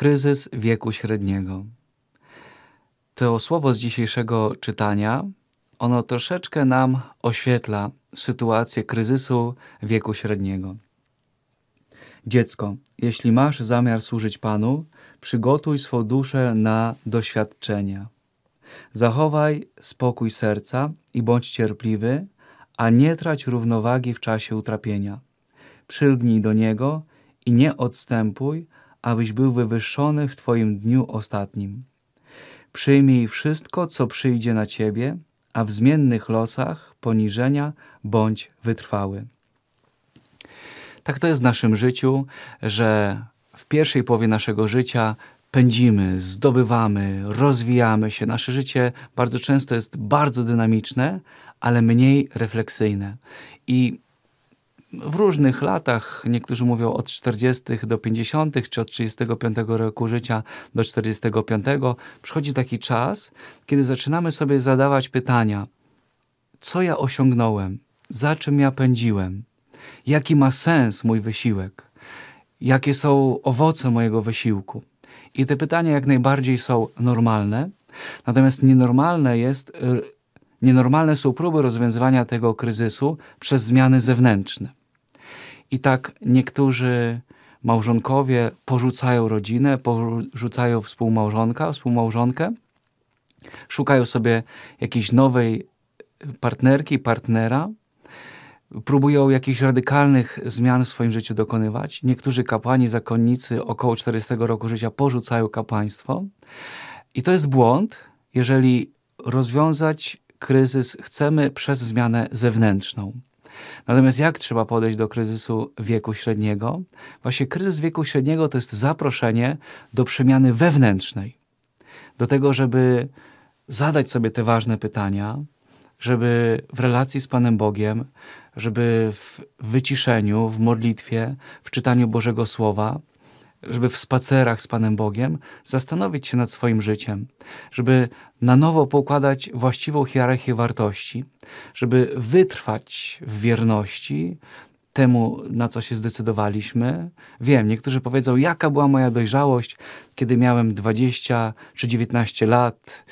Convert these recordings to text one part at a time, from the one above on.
kryzys wieku średniego. To słowo z dzisiejszego czytania, ono troszeczkę nam oświetla sytuację kryzysu wieku średniego. Dziecko, jeśli masz zamiar służyć Panu, przygotuj swą duszę na doświadczenia. Zachowaj spokój serca i bądź cierpliwy, a nie trać równowagi w czasie utrapienia. Przylgnij do Niego i nie odstępuj, abyś był wywyższony w Twoim dniu ostatnim. Przyjmij wszystko, co przyjdzie na Ciebie, a w zmiennych losach poniżenia bądź wytrwały. Tak to jest w naszym życiu, że w pierwszej połowie naszego życia pędzimy, zdobywamy, rozwijamy się. Nasze życie bardzo często jest bardzo dynamiczne, ale mniej refleksyjne. I w różnych latach, niektórzy mówią od 40 do 50, czy od 35 roku życia do 45, przychodzi taki czas, kiedy zaczynamy sobie zadawać pytania: co ja osiągnąłem, za czym ja pędziłem, jaki ma sens mój wysiłek, jakie są owoce mojego wysiłku. I te pytania jak najbardziej są normalne, natomiast nienormalne jest. Nienormalne są próby rozwiązywania tego kryzysu przez zmiany zewnętrzne. I tak niektórzy małżonkowie porzucają rodzinę, porzucają współmałżonka, współmałżonkę, szukają sobie jakiejś nowej partnerki, partnera, próbują jakichś radykalnych zmian w swoim życiu dokonywać. Niektórzy kapłani, zakonnicy około 40 roku życia porzucają kapłaństwo. I to jest błąd, jeżeli rozwiązać kryzys chcemy przez zmianę zewnętrzną. Natomiast jak trzeba podejść do kryzysu wieku średniego? Właśnie kryzys wieku średniego to jest zaproszenie do przemiany wewnętrznej, do tego, żeby zadać sobie te ważne pytania, żeby w relacji z Panem Bogiem, żeby w wyciszeniu, w modlitwie, w czytaniu Bożego Słowa żeby w spacerach z Panem Bogiem zastanowić się nad swoim życiem, żeby na nowo poukładać właściwą hierarchię wartości, żeby wytrwać w wierności temu, na co się zdecydowaliśmy. Wiem, niektórzy powiedzą, jaka była moja dojrzałość, kiedy miałem 20 czy 19 lat,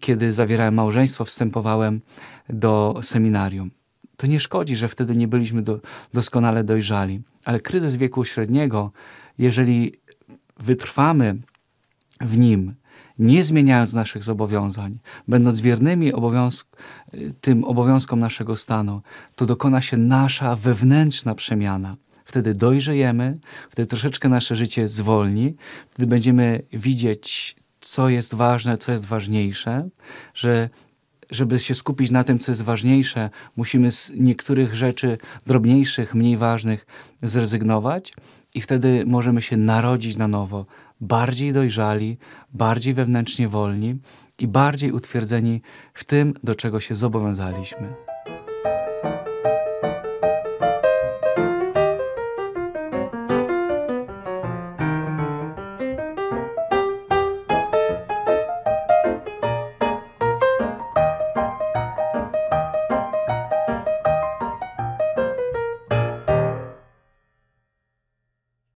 kiedy zawierałem małżeństwo, wstępowałem do seminarium. To nie szkodzi, że wtedy nie byliśmy do, doskonale dojrzali, ale kryzys wieku średniego jeżeli wytrwamy w nim, nie zmieniając naszych zobowiązań, będąc wiernymi tym obowiązkom naszego stanu, to dokona się nasza wewnętrzna przemiana. Wtedy dojrzejemy, wtedy troszeczkę nasze życie zwolni, wtedy będziemy widzieć, co jest ważne, co jest ważniejsze, że żeby się skupić na tym, co jest ważniejsze, musimy z niektórych rzeczy drobniejszych, mniej ważnych zrezygnować i wtedy możemy się narodzić na nowo, bardziej dojrzali, bardziej wewnętrznie wolni i bardziej utwierdzeni w tym, do czego się zobowiązaliśmy.